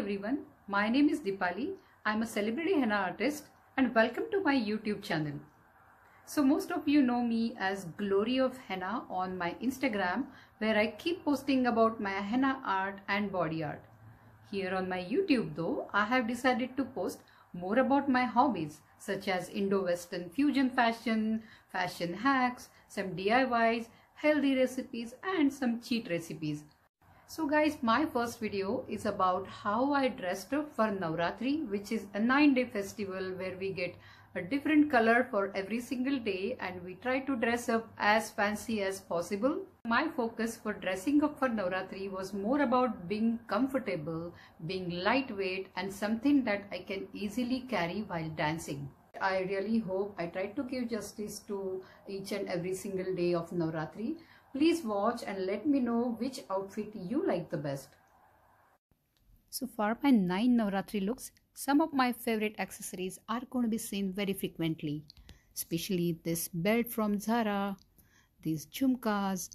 everyone, my name is Dipali. I'm a celebrity henna artist and welcome to my YouTube channel. So most of you know me as Glory of Henna on my Instagram where I keep posting about my henna art and body art. Here on my YouTube though, I have decided to post more about my hobbies such as Indo-Western fusion fashion, fashion hacks, some DIYs, healthy recipes and some cheat recipes so guys, my first video is about how I dressed up for Navratri, which is a 9-day festival where we get a different color for every single day and we try to dress up as fancy as possible. My focus for dressing up for Navratri was more about being comfortable, being lightweight and something that I can easily carry while dancing. I really hope I tried to give justice to each and every single day of Navratri. Please watch and let me know which outfit you like the best. So far my 9 Navratri looks, some of my favorite accessories are going to be seen very frequently. Especially this belt from Zara, these chumkas,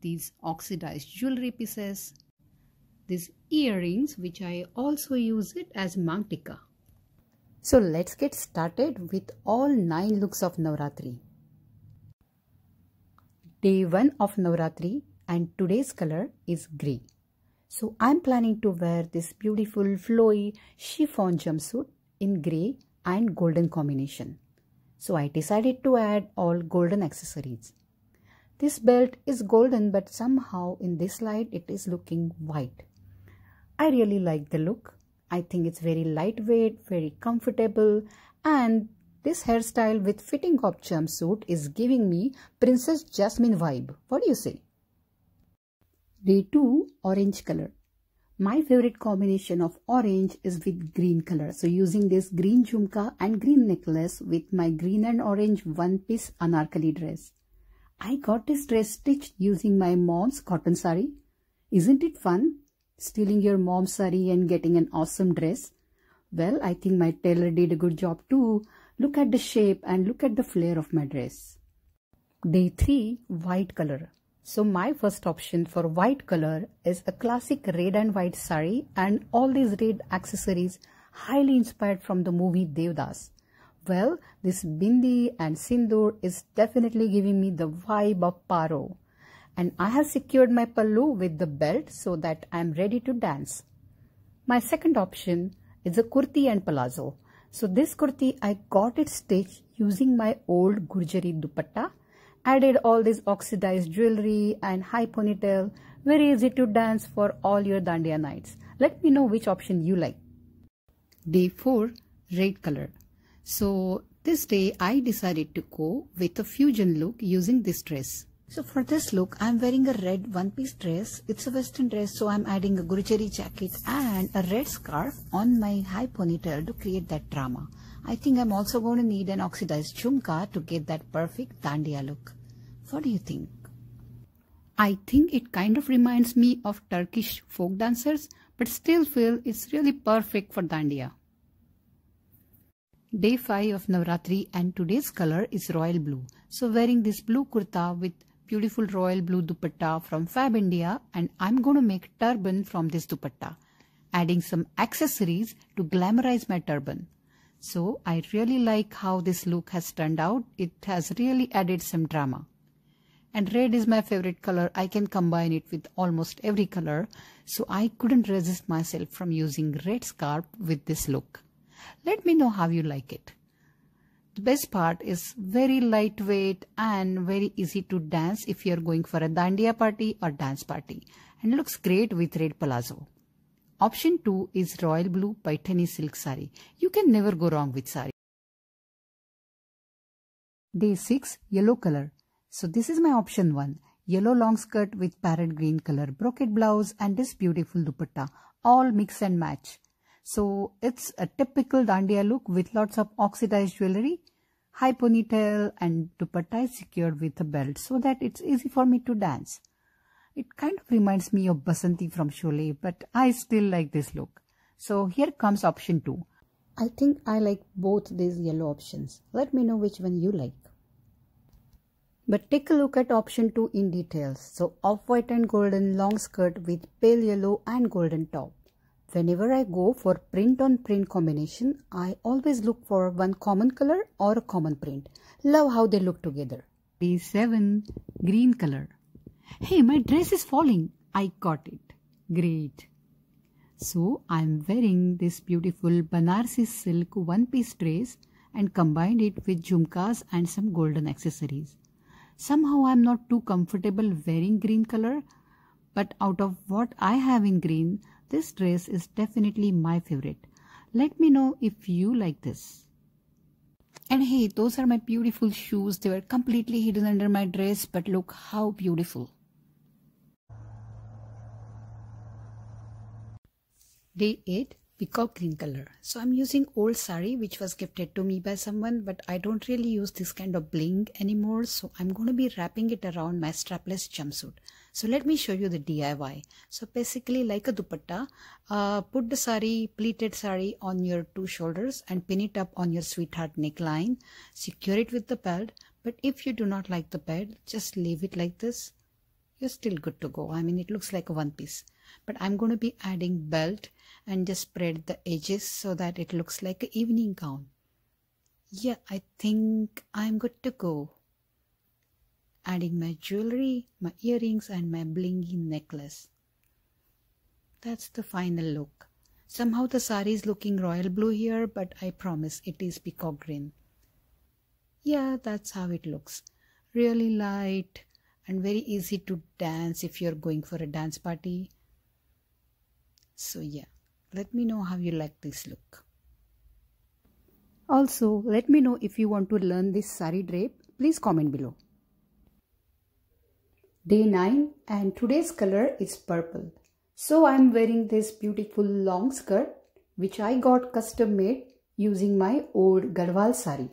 these oxidized jewelry pieces, these earrings which I also use it as mantika. So let's get started with all 9 looks of Navratri day 1 of Navratri and today's color is grey. So I'm planning to wear this beautiful flowy chiffon jumpsuit in grey and golden combination. So I decided to add all golden accessories. This belt is golden but somehow in this light it is looking white. I really like the look. I think it's very lightweight, very comfortable and this hairstyle with fitting of jumpsuit is giving me Princess Jasmine vibe. What do you say? Day 2 Orange color. My favorite combination of orange is with green color. So using this green jhumka and green necklace with my green and orange one piece anarkali dress. I got this dress stitched using my mom's cotton sari. Isn't it fun? Stealing your mom's sari and getting an awesome dress. Well, I think my tailor did a good job too Look at the shape and look at the flare of my dress. Day 3 White color. So my first option for white color is a classic red and white sari and all these red accessories highly inspired from the movie Devdas. Well, this bindi and sindoor is definitely giving me the vibe of paro. And I have secured my pallu with the belt so that I am ready to dance. My second option is a kurti and palazzo. So this kurti, I got it stitched using my old Gurjari dupatta. Added all this oxidized jewelry and high ponytail. Very easy to dance for all your dandiya nights. Let me know which option you like. Day 4, red color. So this day I decided to go with a fusion look using this dress. So for this look, I'm wearing a red one-piece dress. It's a western dress, so I'm adding a Gurucheri jacket and a red scarf on my high ponytail to create that drama. I think I'm also going to need an oxidized chumka to get that perfect dandiya look. What do you think? I think it kind of reminds me of Turkish folk dancers, but still feel it's really perfect for dandiya. Day 5 of Navratri and today's color is royal blue. So wearing this blue kurta with beautiful royal blue dupatta from Fab India and I'm going to make turban from this dupatta, adding some accessories to glamorize my turban. So I really like how this look has turned out. It has really added some drama. And red is my favorite color. I can combine it with almost every color. So I couldn't resist myself from using red scarf with this look. Let me know how you like it the best part is very lightweight and very easy to dance if you're going for a dandiya party or dance party and looks great with red palazzo. Option 2 is royal blue paithani silk sari. You can never go wrong with sari. Day 6 yellow color. So this is my option 1. Yellow long skirt with parrot green color brocade blouse and this beautiful dupatta all mix and match. So it's a typical dandiya look with lots of oxidized jewelry high ponytail and dupatta is secured with a belt so that it's easy for me to dance. It kind of reminds me of Basanti from Sholay, but I still like this look. So here comes option 2. I think I like both these yellow options. Let me know which one you like. But take a look at option 2 in details. So off-white and golden long skirt with pale yellow and golden top. Whenever I go for print on print combination, I always look for one common color or a common print. Love how they look together. B 7 Green color. Hey, my dress is falling. I got it. Great. So I am wearing this beautiful Banarsi silk one piece dress and combined it with jhumkas and some golden accessories. Somehow I am not too comfortable wearing green color but out of what I have in green this dress is definitely my favorite. Let me know if you like this. And hey, those are my beautiful shoes. They were completely hidden under my dress, but look how beautiful. Day 8 peacock green color. So I'm using old sari which was gifted to me by someone but I don't really use this kind of bling anymore so I'm going to be wrapping it around my strapless jumpsuit. So let me show you the DIY. So basically like a dupatta, uh, put the sari, pleated sari on your two shoulders and pin it up on your sweetheart neckline. Secure it with the belt but if you do not like the belt just leave it like this. You're still good to go. I mean it looks like a one piece but I'm going to be adding belt and just spread the edges so that it looks like an evening gown. Yeah, I think I'm good to go. Adding my jewelry, my earrings and my blingy necklace. That's the final look. Somehow the sari is looking royal blue here but I promise it is peacock green. Yeah, that's how it looks. Really light and very easy to dance if you're going for a dance party so yeah, let me know how you like this look. Also, let me know if you want to learn this sari drape. Please comment below. Day 9 and today's color is purple. So I'm wearing this beautiful long skirt which I got custom made using my old Garhwal sari.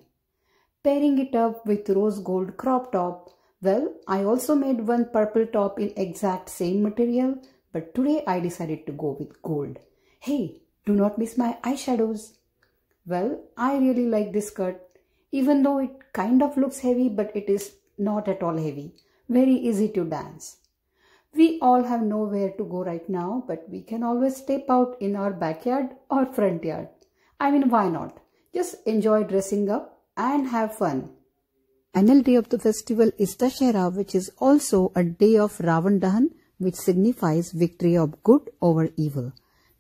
Pairing it up with rose gold crop top. Well, I also made one purple top in exact same material but today I decided to go with gold. Hey, do not miss my eyeshadows. Well, I really like this skirt. Even though it kind of looks heavy, but it is not at all heavy. Very easy to dance. We all have nowhere to go right now, but we can always step out in our backyard or front yard. I mean, why not? Just enjoy dressing up and have fun. Annual day of the festival is Dashera, which is also a day of Ravan Dahan which signifies victory of good over evil.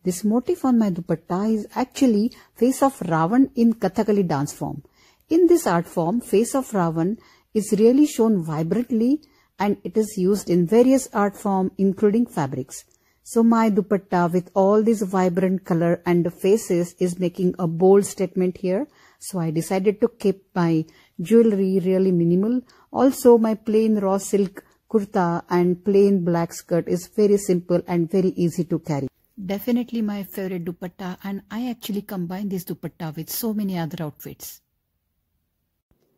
This motif on my dupatta is actually face of Ravan in Kathakali dance form. In this art form, face of Ravan is really shown vibrantly and it is used in various art form including fabrics. So my dupatta with all this vibrant color and faces is making a bold statement here. So I decided to keep my jewelry really minimal. Also my plain raw silk kurta and plain black skirt is very simple and very easy to carry. Definitely my favorite dupatta and I actually combine this dupatta with so many other outfits.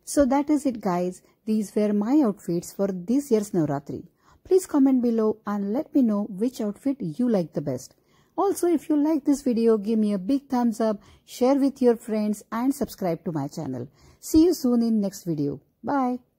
So that is it guys. These were my outfits for this year's Navratri. Please comment below and let me know which outfit you like the best. Also if you like this video give me a big thumbs up, share with your friends and subscribe to my channel. See you soon in next video. Bye.